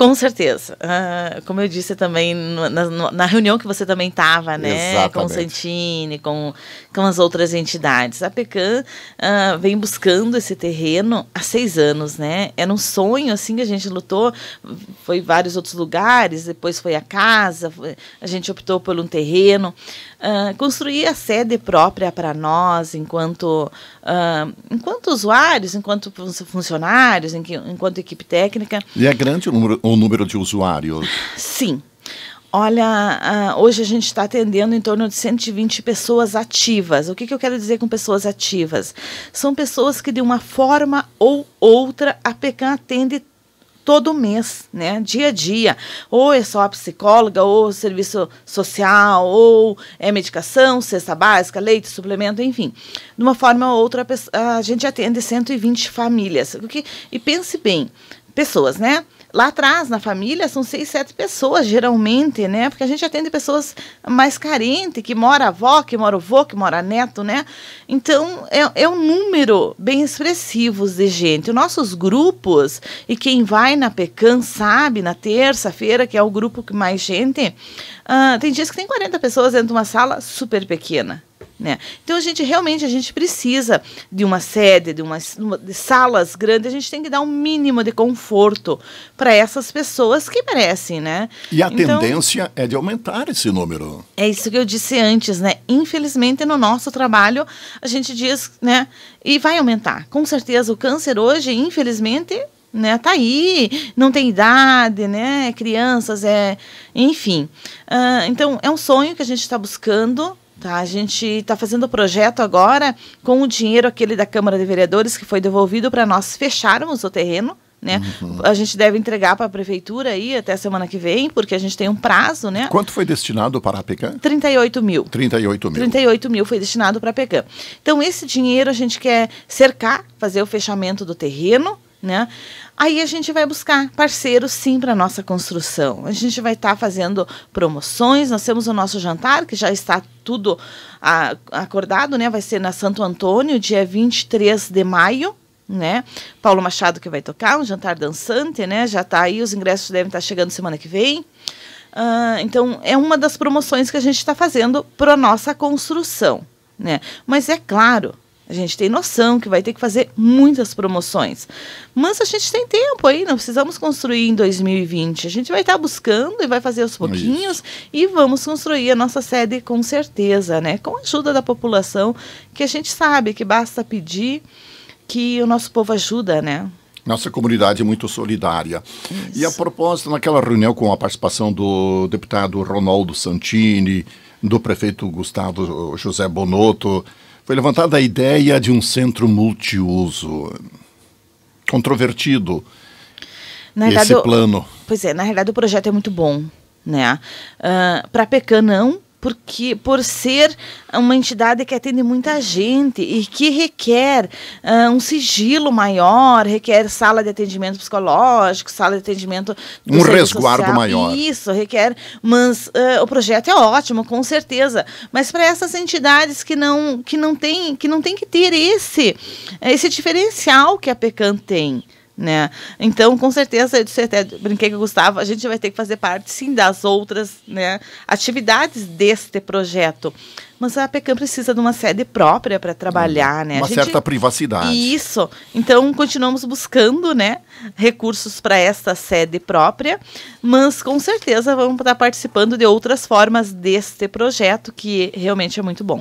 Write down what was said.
Com certeza. Uh, como eu disse também, na, na, reunião que você também estava, né? Exatamente. Com o Santini, com, com as outras entidades. A Pecan uh, vem buscando esse terreno há seis anos, né? Era um sonho, assim, que a gente lutou. Foi vários outros lugares, depois foi a casa, foi, a gente optou por um terreno. Uh, construir a sede própria para nós, enquanto, enquanto usuários, enquanto funcionários, enquanto equipe técnica. E é grande o número o número de usuários? Sim. Olha, ah, hoje a gente está atendendo em torno de 120 pessoas ativas. O que, que eu quero dizer com pessoas ativas? São pessoas que, de uma forma ou outra, a PECAM atende todo mês, né? Dia a dia. Ou é só a psicóloga, ou serviço social, ou é medicação, cesta básica, leite, suplemento, enfim. De uma forma ou outra, a gente atende 120 famílias. O que, e pense bem, pessoas, né? Lá atrás, na família, são seis, sete pessoas, geralmente, né? Porque a gente atende pessoas mais carentes, que mora a avó, que mora o vô, que mora neto, né? Então, é, é um número bem expressivo de gente. Os nossos grupos, e quem vai na pecan sabe, na terça-feira, que é o grupo que mais gente, uh, tem dias que tem 40 pessoas dentro de uma sala super pequena. Né? Então a gente realmente a gente precisa de uma sede, de uma de salas grandes, a gente tem que dar um mínimo de conforto para essas pessoas que merecem, né? E a então, tendência é de aumentar esse número. É isso que eu disse antes, né? Infelizmente no nosso trabalho a gente diz, né, e vai aumentar. Com certeza o câncer hoje, infelizmente, né? Tá aí, não tem idade, né? Crianças, é, enfim. Uh, então é um sonho que a gente está buscando, Tá, a gente está fazendo o projeto agora com o dinheiro aquele da Câmara de Vereadores que foi devolvido para nós fecharmos o terreno. Né? Uhum. A gente deve entregar para a prefeitura aí até semana que vem, porque a gente tem um prazo, né? Quanto foi destinado para a PECAM? 38 mil. 38 mil. 38 mil foi destinado para a PECAM. Então, esse dinheiro a gente quer cercar, fazer o fechamento do terreno, né? Aí a gente vai buscar parceiros sim para nossa construção. A gente vai estar tá fazendo promoções. Nós temos o nosso jantar que já está tudo a, acordado, né? Vai ser na Santo Antônio, dia 23 de maio. Né? Paulo Machado que vai tocar, um jantar dançante, né? Já está aí, os ingressos devem estar tá chegando semana que vem. Uh, então, é uma das promoções que a gente está fazendo para nossa construção, né? Mas é claro a gente tem noção que vai ter que fazer muitas promoções. Mas a gente tem tempo aí, não precisamos construir em 2020. A gente vai estar tá buscando e vai fazer aos pouquinhos Isso. e vamos construir a nossa sede com certeza, né? Com a ajuda da população, que a gente sabe que basta pedir que o nosso povo ajuda, né? Nossa comunidade é muito solidária. Isso. E a propósito, naquela reunião com a participação do deputado Ronaldo Santini, do prefeito Gustavo José Bonotto, foi levantada a ideia de um centro multiuso. Controvertido na esse verdade, plano. Pois é, na realidade o projeto é muito bom. Né? Uh, ah, Para Pecan, não, porque por ser uma entidade que atende muita gente e que requer uh, um sigilo maior, requer sala de atendimento psicológico, sala de atendimento do um resguardo social. maior. Isso requer, mas uh, o projeto é ótimo, com certeza. Mas para essas entidades que não que não tem que não tem que ter esse esse diferencial que a Pecan tem né? Então, com certeza, eu disse até, brinquei com o Gustavo, a gente vai ter que fazer parte, sim, das outras né, atividades deste projeto. Mas a PECAM precisa de uma sede própria para trabalhar, uhum. né? Uma certa privacidade. Isso. Então, continuamos buscando, né, recursos para esta sede própria, mas com certeza vamos estar tá participando de outras formas deste projeto, que realmente é muito bom.